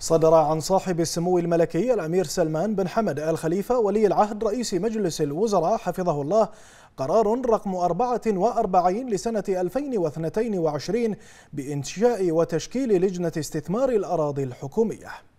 صدر عن صاحب السمو الملكي الأمير سلمان بن حمد آل خليفة ولي العهد رئيس مجلس الوزراء حفظه الله قرار رقم 44 لسنة 2022 بإنشاء وتشكيل لجنة استثمار الأراضي الحكومية